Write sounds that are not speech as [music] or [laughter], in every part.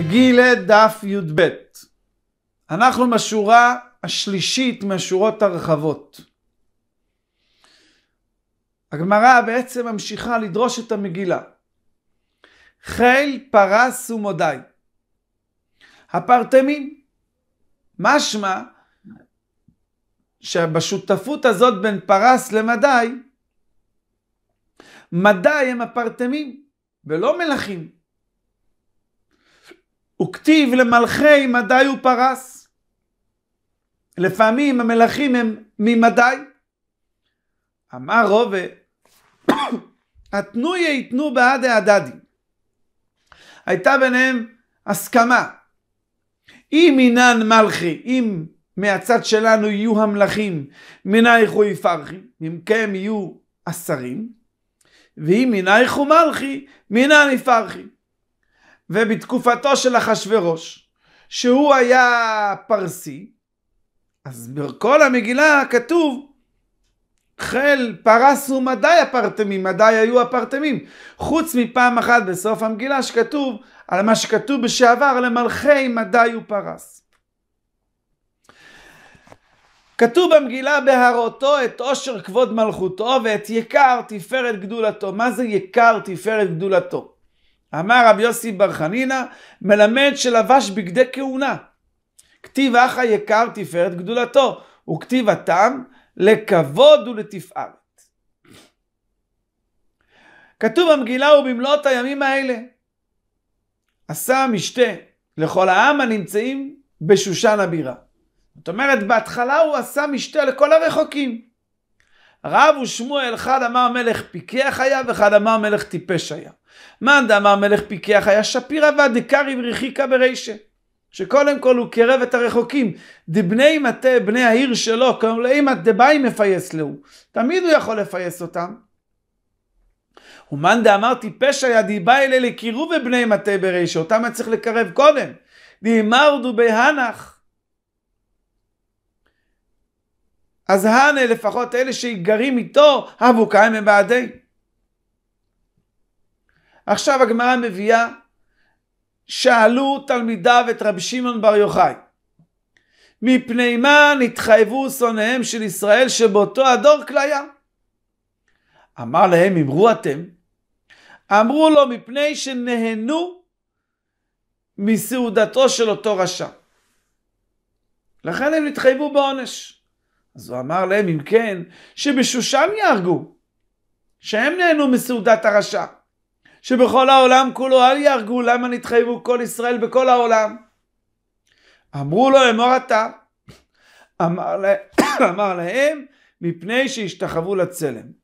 מגילה דף י"ב. אנחנו בשורה השלישית מהשורות הרחבות. הגמרא בעצם ממשיכה לדרוש את המגילה. חיל פרס ומודי. הפרטמים. משמע שבשותפות הזאת בין פרס למדי, מדי הם הפרטמים ולא מלכים. כתיב למלכי מדי הוא פרס. לפעמים המלכים הם ממדי. אמר רובה, התנו יתנו בעד העדדי. הייתה ביניהם הסכמה. אם אינן מלכי, אם מהצד שלנו יהיו המלכים, מנייך הוא יפרחי, אם כן יהיו השרים, ואם מנייך הוא מלכי, מינן יפרחי. ובתקופתו של אחשורוש, שהוא היה פרסי, אז בכל המגילה כתוב חיל פרס ומדי הפרטמים, מדי היו הפרטמים. חוץ מפעם אחת בסוף המגילה שכתוב על מה שכתוב בשעבר למלכי מדי ופרס. כתוב במגילה בהראותו את עושר כבוד מלכותו ואת יקר תפארת גדולתו. מה זה יקר תפארת גדולתו? אמר רב יוסי בר חנינא, מלמד שלבש בגדי כהונה. כתיב אח היקר תפארת גדולתו, וכתיב התם לכבוד ולתפארת. כתוב במגילה ובמלאת הימים האלה, עשה משתה לכל העם הנמצאים בשושן הבירה. זאת אומרת, בהתחלה הוא עשה משתה לכל הרחוקים. רב ושמואל, אחד אמר מלך פיקח היה, ואחד אמר מלך טיפש היה. מאן דאמר מלך פיקח היה שפירא ודקריב רחיקה ברישה. שקודם כל הוא קרב את הרחוקים. דבני מטה, בני העיר שלו, כאילו אימת דבאי מפייס להו. תמיד הוא יכול לפייס אותם. ומאן דאמר טיפש היה בא אלה לקירוב בני מטה ברישה, אותם היה צריך לקרב קודם. דאמר דאמרדו הנח. אז הנה לפחות אלה שגרים איתו, אבו קיימא בעדי. עכשיו הגמרא מביאה, שאלו תלמידיו את רבי שמעון בר יוחאי, מפני מה נתחייבו שונאיהם של ישראל שבאותו הדור כליה? אמר להם, אמרו אתם. אמרו לו, מפני שנהנו מסעודתו של אותו רשע. לכן הם נתחייבו בעונש. אז הוא אמר להם, אם כן, שבשושן יהרגו, שהם נהנו מסעודת הרשע. שבכל העולם כולו אל יהרגו, למה נתחייבו כל ישראל בכל העולם? אמרו לו, אמור אתה. אמר, לה, [coughs] אמר להם, מפני שהשתחוו לצלם.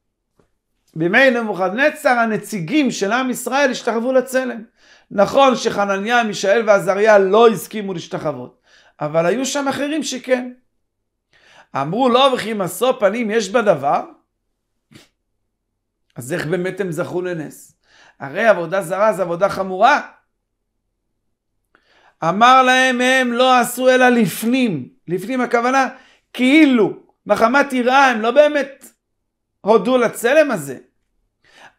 בימי נבוכדנצר הנציגים של עם ישראל השתחוו לצלם. נכון שחנניה, מישאל ועזריה לא הסכימו להשתחוות, אבל היו שם אחרים שכן. אמרו לא וכי משוא פנים יש בדבר, אז איך באמת הם זכו לנס? הרי עבודה זרה זה עבודה חמורה. אמר להם, הם לא עשו אלא לפנים. לפנים הכוונה, כאילו, מחמת יראה, הם לא באמת הודו לצלם הזה.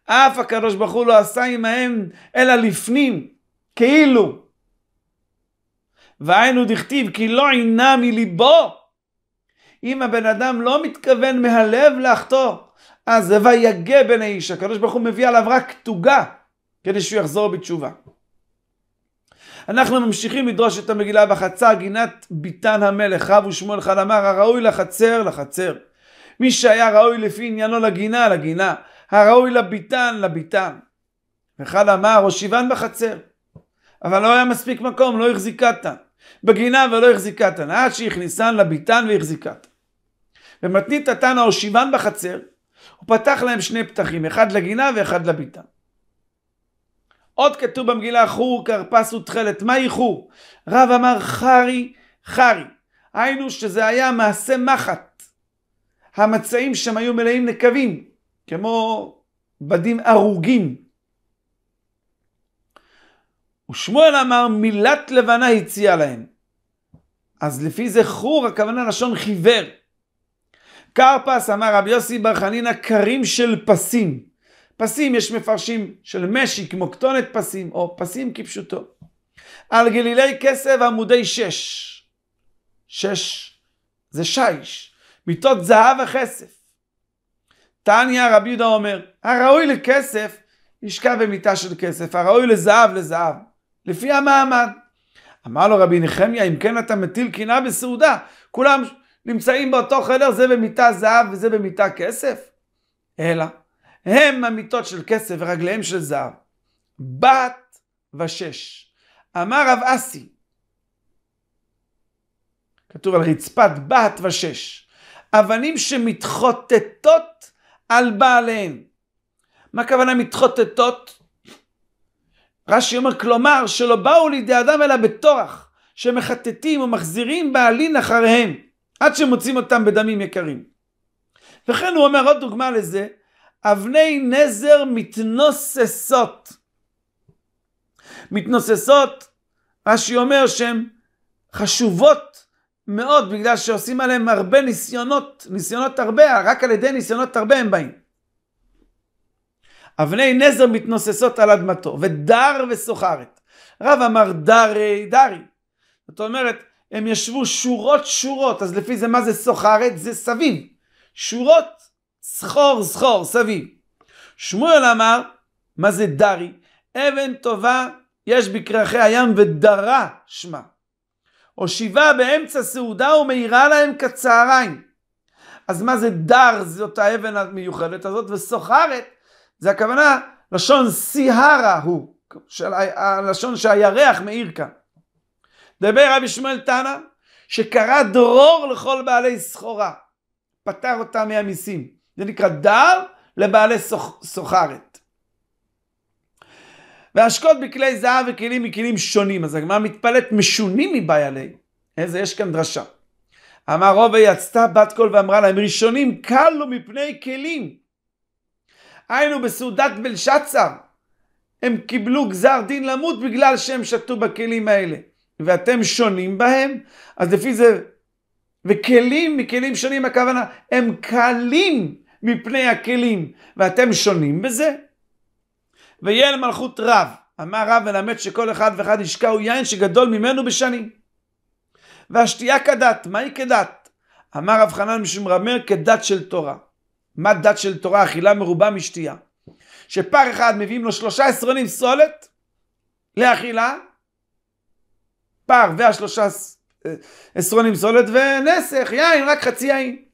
אף הקדוש ברוך הוא לא עשה עמהם, אלא לפנים, כאילו. והיינו דכתיב, כי לא עינה מליבו. אם הבן אדם לא מתכוון מהלב לחטוא, אז ויגה בן האיש, הקדוש ברוך הוא מביא עליו רק תוגה, כדי שהוא יחזור בתשובה. אנחנו ממשיכים לדרוש את המגילה בחצר, גינת ביתן המלך, רב ושמואל חד אמר, הראוי לחצר, לחצר. מי שהיה ראוי לפי עניינו לגינה, לגינה. הראוי לביתן, לביתן. וחד אמר, הושיבן בחצר. אבל לא היה מספיק מקום, לא החזיקתן. בגינה ולא החזיקתן, עד שהכניסן לביתן והחזיקתן. ומתנית התנא הושיבן בחצר, הוא פתח להם שני פתחים, אחד לגינה ואחד לביתה. עוד כתוב במגילה חור כרפס ותכלת, מהי חור? רב אמר חרי חרי, היינו שזה היה מעשה מחט. המצעים שם היו מלאים נקבים, כמו בדים הרוגים. ושמואל אמר מילת לבנה הציעה להם. אז לפי זה חור הכוונה לשון חיוור. קרפס אמר רבי יוסי בר חנינא קרים של פסים. פסים יש מפרשים של משי כמו קטונת פסים או פסים כפשוטו. על גלילי כסף עמודי שש. שש זה שיש. מיטות זהב וכסף. תניא רבי יהודה אומר, הראוי לכסף ישכב במיטה של כסף, הראוי לזהב לזהב, לפי המעמד. אמר לו רבי נחמיה, אם כן אתה מטיל קנאה בסעודה, כולם נמצאים באותו חדר, זה במיטה זהב וזה במיטה כסף? אלא, הם המיטות של כסף ורגליהם של זהב. בת ושש. אמר רב אסי, כתוב על רצפת בת ושש, אבנים שמתחוטטות על בעליהן. מה הכוונה מתחוטטות? רש"י אומר, כלומר, שלא באו לידי אדם אלא בטורח, שמחטטים ומחזירים בעלין אחריהם. עד שמוצאים אותם בדמים יקרים. וכן הוא אומר עוד דוגמה לזה, אבני נזר מתנוססות. מתנוססות, רש"י אומר שהן חשובות מאוד, בגלל שעושים עליהן הרבה ניסיונות, ניסיונות הרבה, רק על ידי ניסיונות הרבה הם באים. אבני נזר מתנוססות על אדמתו, ודר וסוחרת. רב אמר דרי, דרי. זאת אומרת, הם ישבו שורות שורות, אז לפי זה מה זה סוחרת? זה סביב. שורות, סחור סחור, סביב. שמואל אמר, מה זה דרי? אבן טובה יש בקרחי הים ודרה שמה. הושיבה באמצע סעודה ומאירה להם כצהריים. אז מה זה דר? זאת האבן המיוחדת הזאת, וסוחרת, זה הכוונה, לשון סיהרה הוא, של, הלשון שהירח מאיר כאן. דבר רבי שמואל תנא, שקרא דרור לכל בעלי סחורה, פטר אותם מהמיסים. זה נקרא דר לבעלי סוחרת. והשקות בכלי זהב וכלים מכלים שונים, אז הגמרא מתפלאת משונים מבעלי. איזה, יש כאן דרשה. אמר רוב, יצתה בת קול ואמרה להם, ראשונים קל לו מפני כלים. היינו בסעודת בלשצר, הם קיבלו גזר דין למות בגלל שהם שתו בכלים האלה. ואתם שונים בהם, אז לפי זה, וכלים מכלים שונים הכוונה, הם קלים מפני הכלים, ואתם שונים בזה. ויהיה למלכות רב, אמר רב מלמד שכל אחד ואחד ישקעו יין שגדול ממנו בשנים. והשתייה כדת, מה היא כדת? אמר רב חנן משומרמר כדת של תורה. מה דת של תורה? אכילה מרובה משתייה. שפר אחד מביאים לו שלושה עשרונים סולת לאכילה, פר והשלושה אה, עשרונים סולת ונסך, יין, רק חצי יין.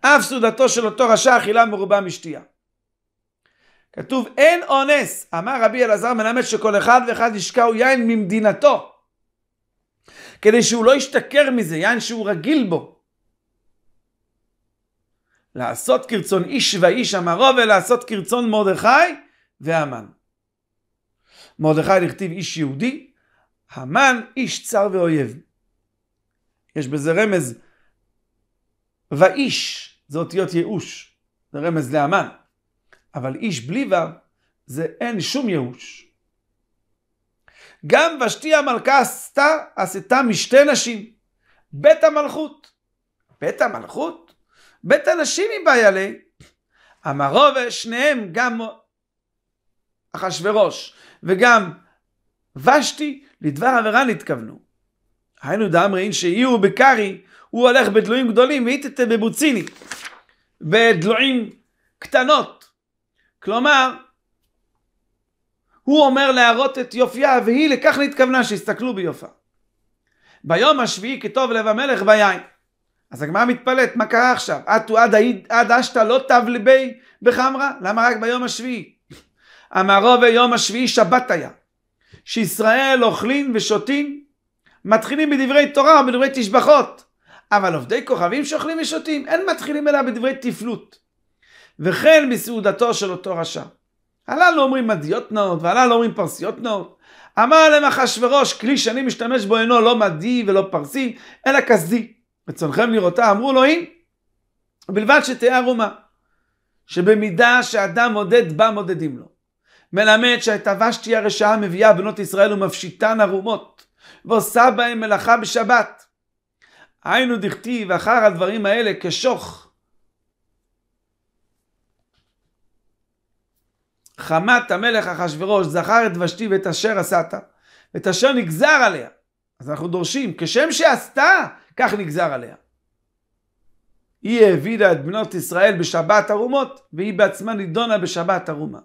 אף סעודתו של אותו רשע אכילה מרובה משתייה. כתוב אין אונס, אמר רבי אלעזר מלמד שכל אחד ואחד ישקעו יין ממדינתו, כדי שהוא לא ישתכר מזה, יין שהוא רגיל בו. לעשות כרצון איש ואיש אמרו ולעשות כרצון מרדכי והמן. מרדכי לכתיב איש יהודי, המן איש צר ואויב. יש בזה רמז. ואיש זה אותיות ייאוש, זה רמז להמן. אבל איש בלי ו, זה אין שום ייאוש. גם ושתי המלכה עשתה, עשתה משתי נשים. בית המלכות. בית המלכות? בית הנשים היא בעיה לי. אמרו ושניהם גם אחשורוש וגם ושתי לדבר עבירה נתכוונו. היינו דאמרין שאיהו בקרי, הוא הולך בדלויים גדולים, ואיתתא בבוציני, בדלויים קטנות. כלומר, הוא אומר להראות את יופייה, והיא לכך נתכוונה שיסתכלו ביופה. ביום השביעי כתוב לב המלך ויין. אז הגמרא מתפלאת, מה קרה עכשיו? אטו עד, עד אשתא לא תב לבי בחמרה? למה רק ביום השביעי? אמרו ויום השביעי שבת היה. שישראל אוכלים ושותים? מתחילים בדברי תורה, או בדברי תשבחות. אבל עובדי כוכבים שאוכלים ושותים, אין מתחילים אלא בדברי תפלות. וכן בסעודתו של אותו רשע. הללו לא אומרים מדיות נאות, והללו לא אומרים פרסיות נאות. אמר להם אחשורוש, כלי שאני משתמש בו אינו לא מדי ולא פרסי, אלא כסדי. רצונכם לראותה, אמרו לו, אם, בלבד שתהיה ערומה שבמידה שאדם מודד בה מודדים לו. מלמד שהייתה ושתי הרשעה מביאה בנות ישראל ומפשיטן ערומות, ועושה בהן מלאכה בשבת. היינו דכתיב אחר הדברים האלה כשוך. חמת המלך אחשורוש זכר את ושתי ואת אשר עשת, ואת אשר נגזר עליה. אז אנחנו דורשים, כשם שעשתה, כך נגזר עליה. היא העבידה את בנות ישראל בשבת ערומות, והיא בעצמה נידונה בשבת ערומה.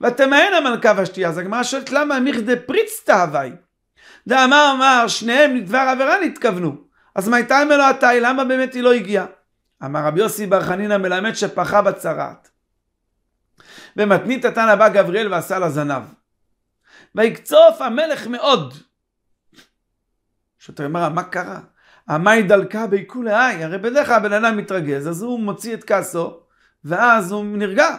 ותמהן המלכה ושתייה. אז הגמרא שואלת למה מיכדה פריצתא הווי? דאמר אמר שניהם לדבר עבירה נתכוונו. אז מה הייתה ממנו עתאי? למה באמת היא לא הגיעה? אמר רבי יוסי בר חנינא מלמד שפחה בצרעת. ומתנית התנא בא גבריאל ועשה לה זנב. ויקצוף המלך מאוד. שוטר אמרה, מה קרה? המאי דלקה בעיקולי עין, הרי בדרך כלל הבן אדם מתרגז, אז הוא מוציא את כעסו, ואז הוא נרגע.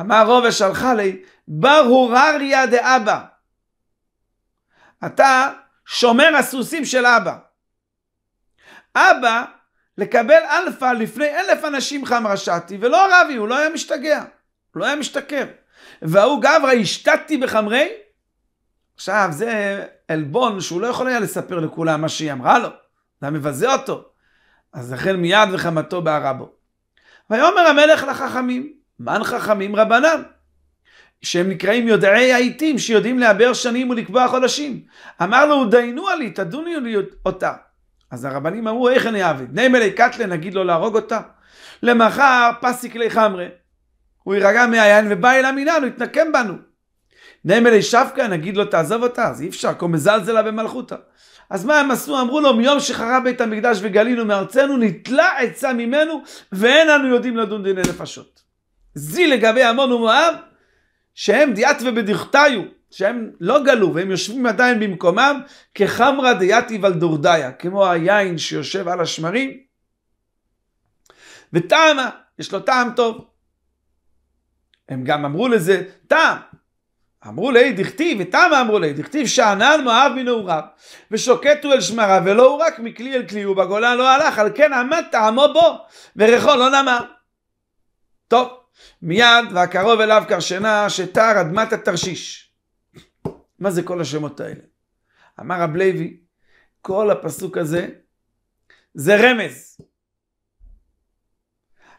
אמר רוב ושלחה לי, בר ברורריה דאבא. אתה שומר הסוסים של אבא. אבא, לקבל אלפא לפני אלף אנשים חם רשעתי, ולא הרבי, הוא לא היה משתגע, הוא לא היה משתכר. וההוא גברא, השתתתי בחמרי? עכשיו, זה עלבון שהוא לא יכול היה לספר לכולם מה שהיא אמרה לו, זה היה מבזה אותו. אז לכן מיד וחמתו בערה בו. ויאמר המלך לחכמים, מן חכמים רבנן, שהם נקראים יודעי העיתים, שיודעים לעבר שנים ולקבוע חודשים. אמר לו, דיינו עלי, תדונו לי אותה. אז הרבנים אמרו, איך אני אעבד? נמלי קטלה, נגיד לו להרוג אותה? למחר פסיק לי חמרה. הוא יירגע מהיין ובא אל המינן, הוא יתנקם בנו. נמלי שבקה, נגיד לו, תעזוב אותה, אז אי אפשר, כה מזלזלה במלכותה. אז מה הם עשו? אמרו לו, מיום שחרב בית המקדש וגלינו מארצנו, נתלה עצה ממנו, ואין אנו יודעים לדון דיני נפשות. זי לגבי עמון ומואב, שהם דיאט ובדיכתיו, שהם לא גלו והם יושבים עדיין במקומם, כחמרא דיאטי ולדורדיא, כמו היין שיושב על השמרים. וטעמה, יש לו טעם טוב. הם גם אמרו לזה טעם. אמרו לי דכתיב, וטעמה אמרו לי דכתיב, שאנן מואב מנעוריו, ושוקטו אל שמריו, ולא הוא רק מכלי אל כלי, ובגולה לא הלך, על כן עמד טעמו בו, וריחו לא נמר. טוב, מיד והקרוב אליו קרשנה שתר אדמת התרשיש. מה זה כל השמות האלה? אמר רב לוי, כל הפסוק הזה זה רמז.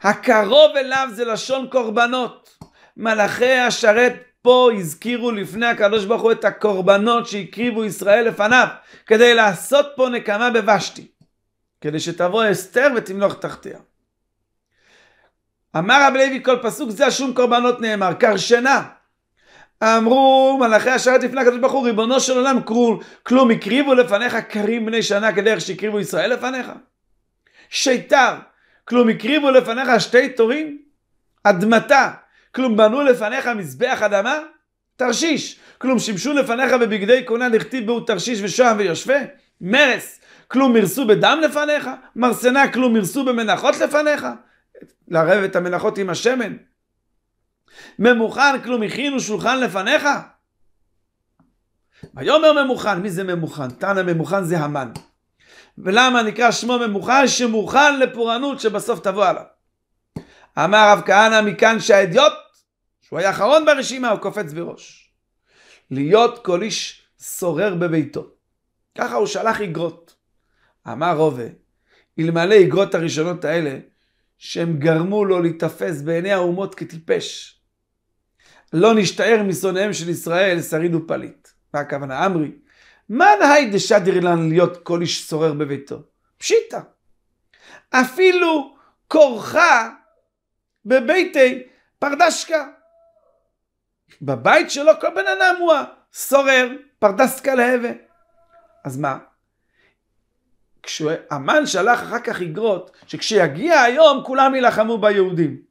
הקרוב אליו זה לשון קורבנות. מלאכי השרת פה הזכירו לפני הקדוש ברוך הוא את הקורבנות שהקריבו ישראל לפניו, כדי לעשות פה נקמה בבשתי, כדי שתבוא אסתר ותמלוך תחתיה. אמר רב לוי כל פסוק זה השום קורבנות נאמר, קרשנה. אמרו מלאכי השרת לפני הקדוש ברוך הוא, ריבונו של עולם כלום, כלום הקריבו לפניך קרים בני שנה כדרך שהקריבו ישראל לפניך. שיתר, כלום הקריבו לפניך שתי תורים? אדמתה, כלום בנו לפניך מזבח אדמה? תרשיש, כלום שימשו לפניך בבגדי כהונה נכתיב בו תרשיש ושוהם ויושבי? מרס, כלום מרסו בדם לפניך? מרסנה, כלום מרסו במנחות לפניך? לערב את המלאכות עם השמן. ממוכן כלום הכינו שולחן לפניך? ויאמר ממוכן, מי זה ממוכן? תנא ממוכן זה המן. ולמה נקרא שמו ממוכן? שמוכן לפורענות שבסוף תבוא עליו. אמר הרב כהנא מכאן שהאדיוט, שהוא היה אחרון ברשימה, הוא קופץ בראש. להיות כל איש שורר בביתו. ככה הוא שלח איגרות. אמר רובה, אלמלא איגרות הראשונות האלה, שהם גרמו לו להיתפס בעיני האומות כטיפש. לא נשתער משונאיהם של ישראל, שריד ופליט. מה הכוונה? אמרי, מה נהי דשדיר לן להיות כל איש סורר בביתו? פשיטא. אפילו כורחה בביתי פרדשקה. בבית שלו כל בן אדם הוא הסורר, פרדסקה להבה. אז מה? כשהמן שלח אחר כך איגרות, שכשיגיע היום כולם יילחמו ביהודים.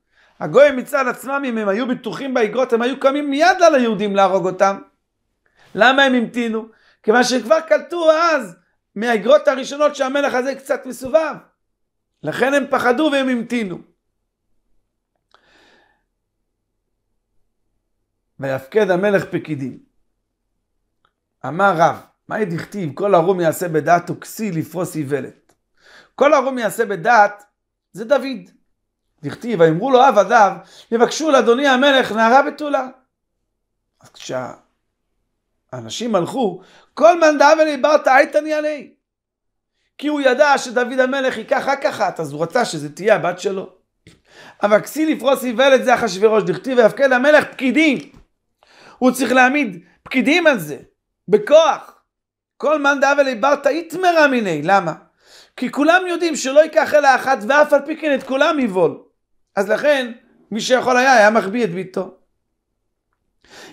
הגויים מצד עצמם, אם הם היו בטוחים באיגרות, הם היו קמים מיד על היהודים להרוג אותם. למה הם המתינו? כיוון שהם כבר קלטו אז מהאיגרות הראשונות שהמלח הזה קצת מסובב. לכן הם פחדו והם המתינו. ויפקד המלך פקידים. אמר רב, מהי דכתיב? כל ערום יעשה בדעת וכסי לפרוס איוולת. כל ערום יעשה בדעת זה דוד. דכתיב, ויאמרו לו אב אדר, יבקשו לאדוני המלך נערה בתולה. אז כשהאנשים הלכו, כל מאן דאבה ליברת עיתני עלי. כי הוא ידע שדוד המלך ייקח רק אחת, אז הוא רצה שזה תהיה הבת שלו. אבל כסי לפרוס איוולת זה אחשוורוש, דכתיב ויפקד המלך פקידים. הוא צריך להעמיד פקידים על זה, בכוח. כל מאן דאב אלי ברתא איתמרא מיניה, למה? כי כולם יודעים שלא ייקח אלא אחת, ואף על פי כן את כולם יבול. אז לכן, מי שיכול היה, היה מחביא את ביתו.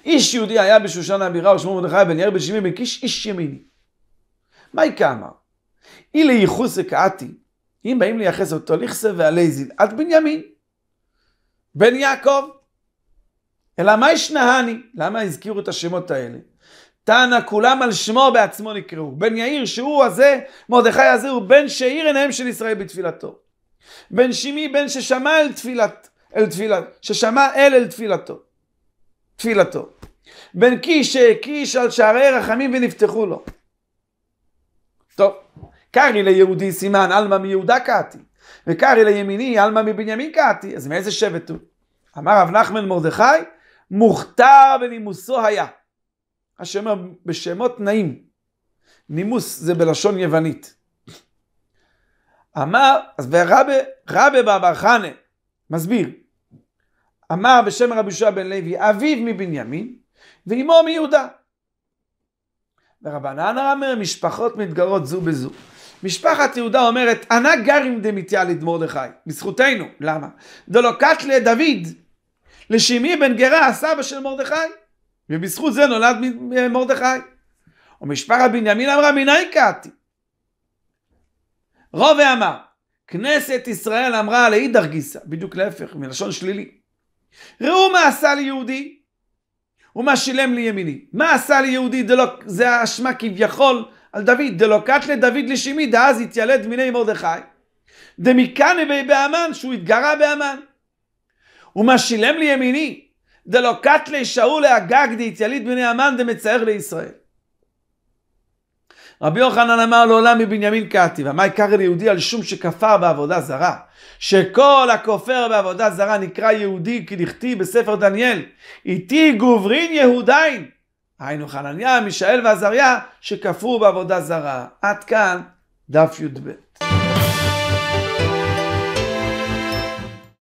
איש יהודי היה בשושן הבירה ושמו מרדכי בן יאיר בן שמעי בן קיש איש ימיני. מה היא כאמר? אי לייחוס וקעתי, אם באים לייחס אותו לכסה ועלי עד בנימין, בן יעקב. אלא מה ישנהני? למה הזכירו את השמות האלה? תנא כולם על שמו בעצמו נקראו. בן יאיר שהוא הזה, מרדכי הזה הוא בן שאיר עיניהם של ישראל בתפילתו. בן שמעי בן ששמע אל תפילת, אל תפילת, ששמע אל אל תפילתו. תפילתו. בן קיש שהקיש על שערי רחמים ונפתחו לו. טוב, קרעי ליהודי סימן, עלמא מיהודה קעתי, וקרעי לימיני, עלמא מבנימין קעתי, אז מאיזה שבט הוא? אמר רב נחמן מרדכי, מוכתר בנימוסו היה. השם בשמות נעים. נימוס זה בלשון יוונית. אמר, אז ורבי, רבי בבר חנה, מסביר, אמר בשם רבי יהושע בן לוי, אביו מבנימין ואימו מיהודה. ורבנן אומר, משפחות מתגרות זו בזו. משפחת יהודה אומרת, ענה גרים דמיתיאלית מרדכי, בזכותנו, למה? דולוקת לדוד, לשימי בן גרה הסבא של מרדכי. ובזכות זה נולד אה, מרדכי. ומשפחת בנימין אמרה, מניין קאתי? רוב אמר, כנסת ישראל אמרה לאידך גיסא, בדיוק להפך, מלשון שלילי. ראו מה עשה לי יהודי, ומה שילם לי ימיני. מה עשה לי יהודי, דלוק, זה האשמה כביכול על דוד, דלוקת לדוד לשימי, דאז התיילד מיני מרדכי. דמיקני באמן, שהוא התגרה באמן. ומה שילם לי ימיני, דלא קטלי שאול האגג דהתייליד בני המן דמצער לישראל. רבי יוחנן אמר לעולם מבנימין קטי, ומה יקרא ליהודי על שום שכפר בעבודה זרה? שכל הכופר בעבודה זרה נקרא יהודי, כי דכתיב בספר דניאל, איתי גוברין יהודיים. היינו חנניה, מישאל ועזריה, שכפרו בעבודה זרה. עד כאן דף י"ב.